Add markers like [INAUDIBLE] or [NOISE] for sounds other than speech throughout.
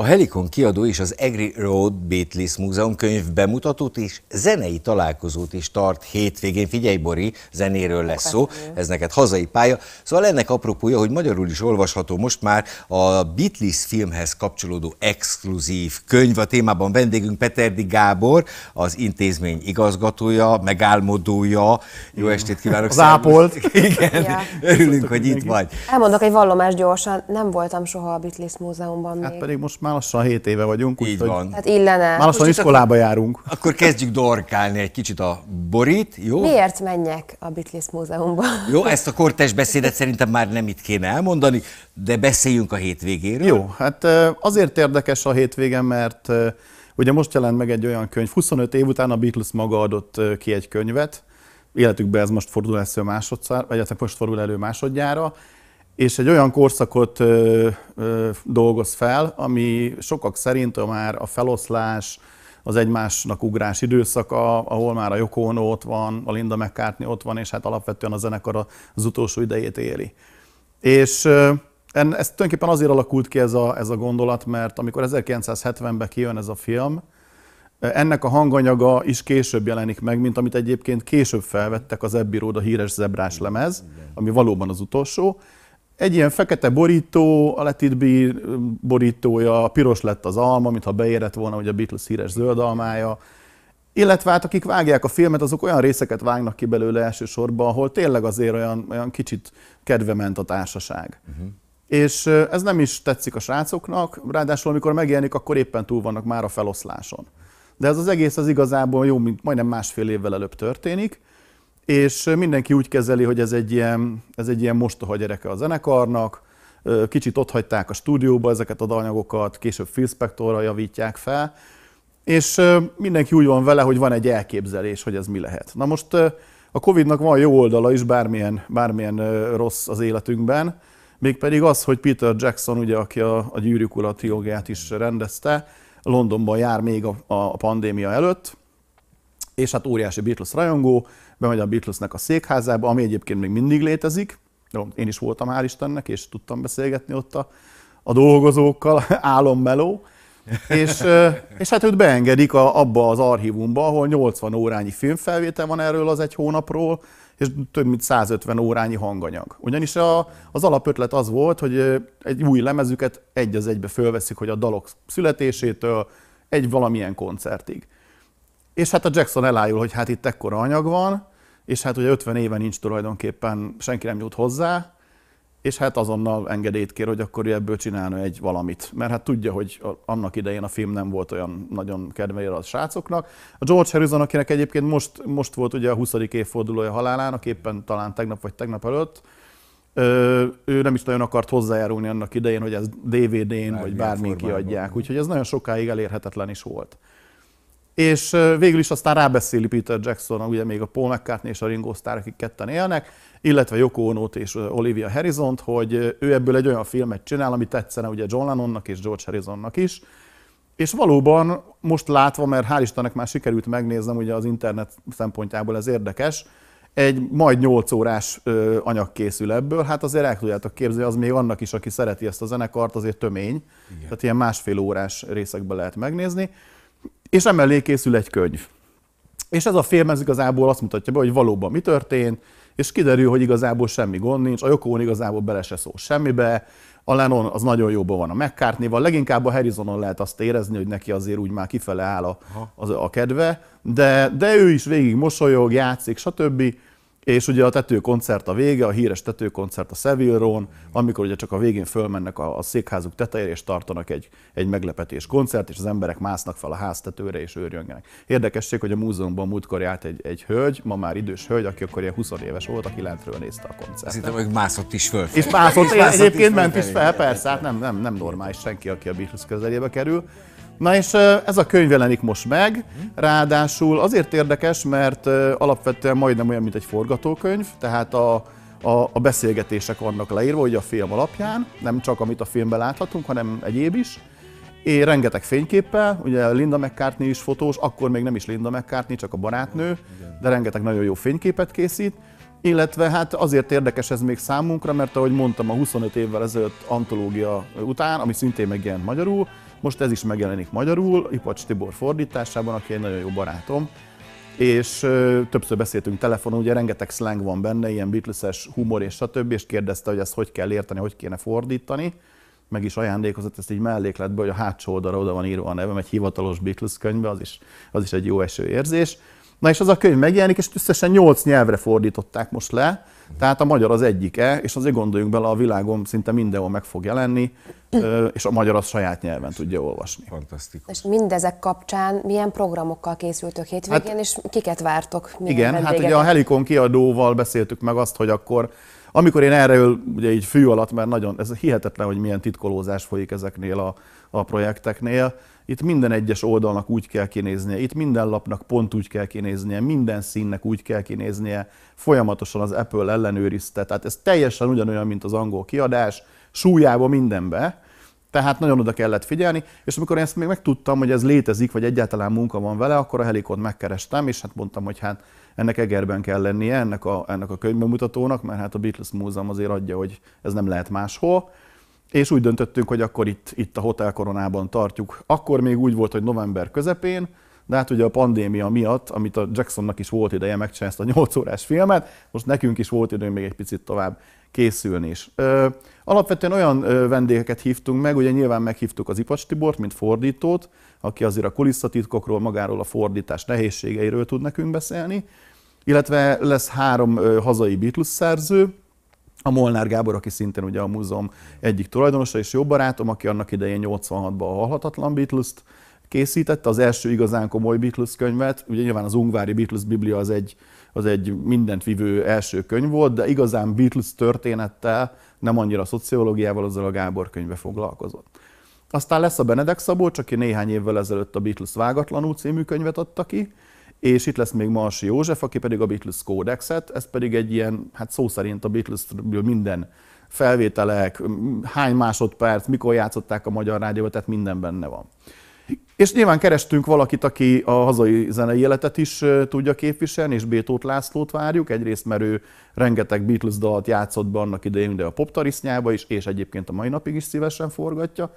A Helikon kiadó és az Egri Road Beatles Múzeum könyv bemutatót és zenei találkozót is tart hétvégén. Figyelj, Bori, zenéről lesz szó, ez neked hazai pálya. Szóval ennek apropója, hogy magyarul is olvasható most már a Beatles filmhez kapcsolódó exkluzív könyv. A témában vendégünk Peterdi Gábor, az intézmény igazgatója, megálmodója. Jó estét kívánok! Az ápolt! [LAUGHS] Igen, ja. örülünk, hogy itt vagy. Elmondok egy vallomást gyorsan, nem voltam soha a Beatles Múzeumban hát még. Hát pedig most már már lassan 7 éve vagyunk. Így úgy, van. Hát illene. Már lassan iskolába akkor, járunk. Akkor kezdjük dorkálni egy kicsit a borit, jó? Miért menjek a Beatles Múzeumba? Jó, ezt a [LAUGHS] kortes beszédet szerintem már nem itt kéne elmondani, de beszéljünk a hétvégéről. Jó, hát azért érdekes a hétvége, mert Ugye most jelent meg egy olyan könyv, 25 év után a Beatles maga adott ki egy könyvet, életükben ez most fordul elő másodszor, vagy most fordul elő másodjára, és egy olyan korszakot ö, ö, dolgoz fel, ami sokak szerint a már a feloszlás, az egymásnak ugrás időszaka, ahol már a Yoko ott van, a Linda McCartney ott van, és hát alapvetően a zenekar az utolsó idejét éli. És ö, en, ez tulajdonképpen azért alakult ki ez a, ez a gondolat, mert amikor 1970-ben kijön ez a film, ennek a hanganyaga is később jelenik meg, mint amit egyébként később felvettek az Ebbi Road, a híres zebrás lemez, ami valóban az utolsó, egy ilyen fekete borító, a Let It Be borítója, piros lett az alma, mintha beérett volna, hogy a Beatles híres zöld almája. Illetve hát akik vágják a filmet, azok olyan részeket vágnak ki belőle elsősorban, ahol tényleg azért olyan, olyan kicsit kedve ment a társaság. Uh-huh. És ez nem is tetszik a srácoknak, ráadásul amikor megjelenik, akkor éppen túl vannak már a feloszláson. De ez az egész az igazából jó, mint majdnem másfél évvel előbb történik, és mindenki úgy kezeli, hogy ez egy ilyen, ez egy ilyen mostoha gyereke a zenekarnak, kicsit ott hagyták a stúdióba ezeket a dalanyagokat, később Phil Spectorra javítják fel, és mindenki úgy van vele, hogy van egy elképzelés, hogy ez mi lehet. Na most a Covidnak van jó oldala is, bármilyen, bármilyen rossz az életünkben, mégpedig az, hogy Peter Jackson, ugye, aki a, a gyűrűk is rendezte, Londonban jár még a, a pandémia előtt, és hát óriási Beatles rajongó, bemegy a Beatlesnek a székházába, ami egyébként még mindig létezik. én is voltam, hál' Istennek, és tudtam beszélgetni ott a, a dolgozókkal, [LAUGHS] meló. és, és hát őt beengedik a, abba az archívumba, ahol 80 órányi filmfelvétel van erről az egy hónapról, és több mint 150 órányi hanganyag. Ugyanis a, az alapötlet az volt, hogy egy új lemezüket egy az egybe fölveszik, hogy a dalok születésétől egy valamilyen koncertig. És hát a Jackson elájul, hogy hát itt ekkora anyag van, és hát ugye 50 éve nincs tulajdonképpen, senki nem jut hozzá, és hát azonnal engedélyt kér, hogy akkor ebből csinálna egy valamit. Mert hát tudja, hogy annak idején a film nem volt olyan nagyon kedvére a srácoknak. A George Harrison, akinek egyébként most, most volt ugye a 20. évfordulója halálának, éppen talán tegnap vagy tegnap előtt, ő nem is nagyon akart hozzájárulni annak idején, hogy ez DVD-n vagy bármi kiadják, úgyhogy ez nagyon sokáig elérhetetlen is volt és végül is aztán rábeszéli Peter Jackson, ugye még a Paul McCartney és a Ringo Starr, akik ketten élnek, illetve Yoko ono és Olivia harrison hogy ő ebből egy olyan filmet csinál, ami tetszene ugye John Lennonnak és George Harrisonnak is, és valóban most látva, mert hál' Istennek már sikerült megnéznem, ugye az internet szempontjából ez érdekes, egy majd 8 órás anyag készül ebből, hát azért el tudjátok képzelni, az még annak is, aki szereti ezt a zenekart, azért tömény, Igen. tehát ilyen másfél órás részekben lehet megnézni. És emellé készül egy könyv. És ez a film ez igazából azt mutatja be, hogy valóban mi történt, és kiderül, hogy igazából semmi gond nincs, a Jokón igazából bele se szó semmibe, a Lennon az nagyon jóban van a mccartney leginkább a Harrisonon lehet azt érezni, hogy neki azért úgy már kifele áll a, az, a kedve, de, de ő is végig mosolyog, játszik, stb. És ugye a tetőkoncert a vége, a híres tetőkoncert a Sevillón, amikor ugye csak a végén fölmennek a, a székházuk tetejére, és tartanak egy, egy meglepetés koncert, és az emberek másznak fel a ház tetőre, és őrjöngenek. Érdekesség, hogy a múzeumban múltkor járt egy, egy hölgy, ma már idős hölgy, aki akkor ilyen 20 éves volt, aki lentről nézte a koncertet. Szerintem, hogy mászott is föl. És mászott, és mászott egyébként ment is fel, persze, hát nem, nem, nem normális senki, aki a Beatles közelébe kerül. Na és ez a könyv jelenik most meg, ráadásul azért érdekes, mert alapvetően majdnem olyan, mint egy forgatókönyv, tehát a, a, a beszélgetések vannak leírva, hogy a film alapján, nem csak amit a filmben láthatunk, hanem egyéb is. Én rengeteg fényképpel, ugye Linda McCartney is fotós, akkor még nem is Linda McCartney, csak a barátnő, de rengeteg nagyon jó fényképet készít. Illetve hát azért érdekes ez még számunkra, mert ahogy mondtam, a 25 évvel ezelőtt antológia után, ami szintén megjelent magyarul, most ez is megjelenik magyarul, Ipacs Tibor fordításában, aki egy nagyon jó barátom, és ö, többször beszéltünk telefonon, ugye rengeteg slang van benne, ilyen beatles humor és stb., és kérdezte, hogy ezt hogy kell érteni, hogy kéne fordítani, meg is ajándékozott ezt így mellékletbe, hogy a hátsó oldalra oda van írva a nevem, egy hivatalos Beatles könyvbe, az is, az is egy jó eső érzés. Na és az a könyv megjelenik, és összesen 8 nyelvre fordították most le, tehát a magyar az egyike, és azért gondoljunk bele, a világon szinte mindenhol meg fog jelenni, és a magyar az saját nyelven tudja olvasni. Fantasztikus. És mindezek kapcsán milyen programokkal készültök hétvégén, hát, és kiket vártok? Igen, hát ugye a Helikon kiadóval beszéltük meg azt, hogy akkor amikor én ül, ugye így fű alatt, mert nagyon, ez hihetetlen, hogy milyen titkolózás folyik ezeknél a, a projekteknél, itt minden egyes oldalnak úgy kell kinéznie, itt minden lapnak pont úgy kell kinéznie, minden színnek úgy kell kinéznie, folyamatosan az Apple ellenőrizte. Tehát ez teljesen ugyanolyan, mint az angol kiadás, súlyába mindenbe. Tehát nagyon oda kellett figyelni, és amikor én ezt még megtudtam, hogy ez létezik, vagy egyáltalán munka van vele, akkor a Helikont megkerestem, és hát mondtam, hogy hát ennek Egerben kell lennie, ennek a, ennek a könyvbemutatónak, mert hát a Beatles Múzeum azért adja, hogy ez nem lehet máshol és úgy döntöttünk, hogy akkor itt, itt a Hotel Koronában tartjuk. Akkor még úgy volt, hogy november közepén, de hát ugye a pandémia miatt, amit a Jacksonnak is volt ideje megcsinálni ezt a 8 órás filmet, most nekünk is volt időnk még egy picit tovább készülni is. Ö, alapvetően olyan ö, vendégeket hívtunk meg, ugye nyilván meghívtuk az Ipacs Tibort, mint fordítót, aki azért a kulisszatitkokról, magáról a fordítás nehézségeiről tud nekünk beszélni, illetve lesz három ö, hazai Beatles szerző, a Molnár Gábor, aki szintén ugye a múzeum egyik tulajdonosa és jó barátom, aki annak idején 86-ban a Halhatatlan beatles készítette, az első igazán komoly Beatles könyvet. Ugye nyilván az Ungvári Beatles Biblia az egy, az egy mindent vivő első könyv volt, de igazán Beatles történettel, nem annyira a szociológiával, azzal a Gábor könyve foglalkozott. Aztán lesz a Benedek csak aki néhány évvel ezelőtt a Beatles Vágatlanul című könyvet adta ki, és itt lesz még Marsi József, aki pedig a Beatles kódexet, ez pedig egy ilyen, hát szó szerint a beatles minden felvételek, hány másodperc, mikor játszották a Magyar rádióba, tehát minden benne van. És nyilván kerestünk valakit, aki a hazai zenei életet is tudja képviselni, és Bétót Lászlót várjuk. Egyrészt, mert ő rengeteg Beatles dalt játszott be annak idején, de a poptarisznyába is, és egyébként a mai napig is szívesen forgatja.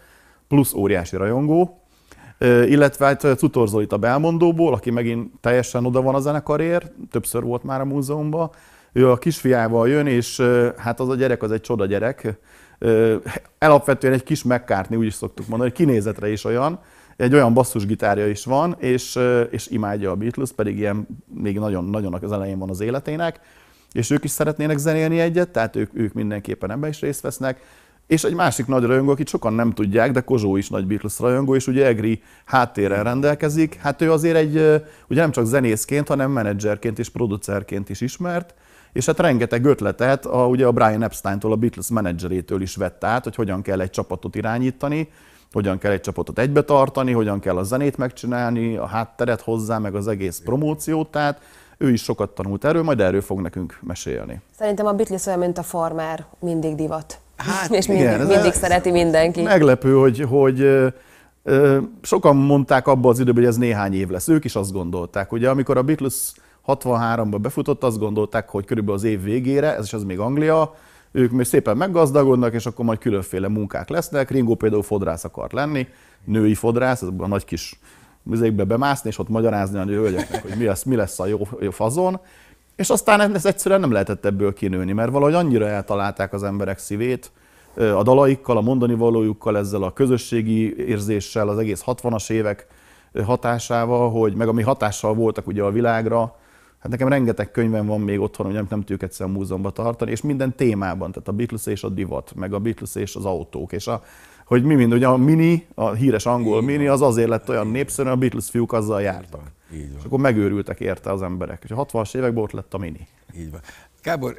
Plusz óriási rajongó illetve hát Cutor Zolit a belmondóból, aki megint teljesen oda van a zenekarért, többször volt már a múzeumban, ő a kisfiával jön, és hát az a gyerek az egy csoda gyerek, Elapvetően egy kis megkártni, úgy is szoktuk mondani, hogy kinézetre is olyan, egy olyan basszusgitárja is van, és, és imádja a Beatles, pedig ilyen még nagyon-nagyon az elején van az életének, és ők is szeretnének zenélni egyet, tehát ők, ők mindenképpen ebben is részt vesznek, és egy másik nagy rajongó, akit sokan nem tudják, de Kozsó is nagy Beatles rajongó, és ugye Egri háttérrel rendelkezik. Hát ő azért egy, ugye nem csak zenészként, hanem menedzserként és producerként is ismert, és hát rengeteg ötletet a, ugye a Brian Epstein-tól, a Beatles menedzserétől is vett át, hogy hogyan kell egy csapatot irányítani, hogyan kell egy csapatot egybe tartani, hogyan kell a zenét megcsinálni, a hátteret hozzá, meg az egész promóciót, tehát ő is sokat tanult erről, majd erről fog nekünk mesélni. Szerintem a Beatles olyan, mint a farmer, mindig divat. Hát, és igen, mindig ez szereti mindenki. Meglepő, hogy, hogy sokan mondták abba az időben, hogy ez néhány év lesz. Ők is azt gondolták. Ugye amikor a Beatles 63 ba befutott, azt gondolták, hogy körülbelül az év végére, ez is az még Anglia, ők még szépen meggazdagodnak, és akkor majd különféle munkák lesznek. Ringo például fodrász akart lenni, női fodrász, a nagy kis műzékbe bemászni, és ott magyarázni a hölgyeknek, hogy mi lesz, mi lesz a jó, jó fazon és aztán ez egyszerűen nem lehetett ebből kinőni, mert valahogy annyira eltalálták az emberek szívét, a dalaikkal, a mondani valójukkal, ezzel a közösségi érzéssel, az egész 60-as évek hatásával, hogy meg ami hatással voltak ugye a világra, Hát nekem rengeteg könyvem van még otthon, hogy nem, nem tudjuk a múzeumba tartani, és minden témában, tehát a Beatles és a divat, meg a Beatles és az autók, és a, hogy mi mind, ugye a mini, a híres angol mini, az azért lett olyan népszerű, a Beatles fiúk azzal jártak. Így van. És akkor megőrültek érte az emberek. És a 60-as években ott lett a mini. Így van. Kábor,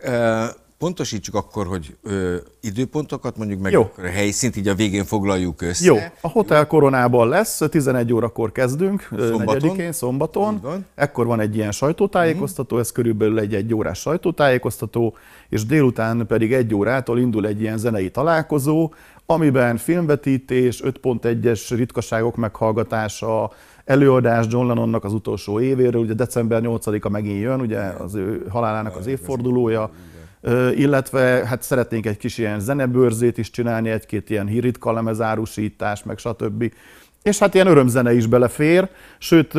pontosítsuk akkor, hogy ö, időpontokat mondjuk meg Jó. a helyszínt, így a végén foglaljuk össze. Jó, a Hotel Koronában lesz, 11 órakor kezdünk, szombaton. 4-én, szombaton. Van. Ekkor van egy ilyen sajtótájékoztató, mhm. ez körülbelül egy egy órás sajtótájékoztató, és délután pedig egy órától indul egy ilyen zenei találkozó, amiben filmvetítés, 5.1-es ritkaságok meghallgatása, előadás John Lennonnak az utolsó évéről, ugye december 8-a megint jön, ugye az ő halálának az évfordulója, illetve hát szeretnénk egy kis ilyen zenebőrzét is csinálni, egy-két ilyen ritka lemezárusítás, meg stb. És hát ilyen örömzene is belefér, sőt,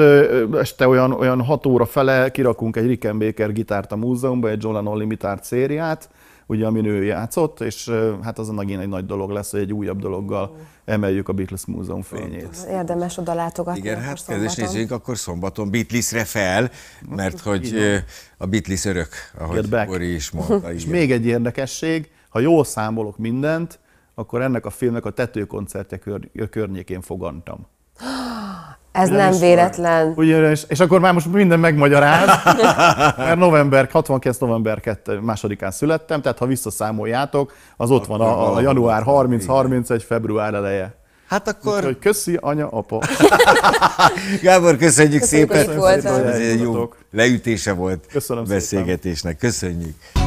este olyan, olyan hat óra fele kirakunk egy Rick Baker gitárt a múzeumban, egy John Lennon limitált szériát, ugye, amin ő játszott, és hát az megint egy nagy dolog lesz, hogy egy újabb dologgal emeljük a Beatles Múzeum fényét. Érdemes oda látogatni. Igen, hát kedves nézőink, akkor szombaton Beatlesre fel, mert hogy a Beatles örök, ahogy Ori is mondta. és még egy érdekesség, ha jól számolok mindent, akkor ennek a filmnek a tetőkoncertje környékén fogantam. Ez nem, nem véletlen. Ugye, és, és akkor már most minden megmagyaráz, [LAUGHS] mert november, 69. november 2 másodikán születtem, tehát ha visszaszámoljátok, az ott akkor van a, a január 30-31 február eleje. Hát akkor... hogy köszi, anya, apa. [LAUGHS] Gábor, köszönjük, köszönjük szépen. Köszönjük, hogy jó leütése volt Köszönöm beszélgetésnek. Szépen. Köszönjük.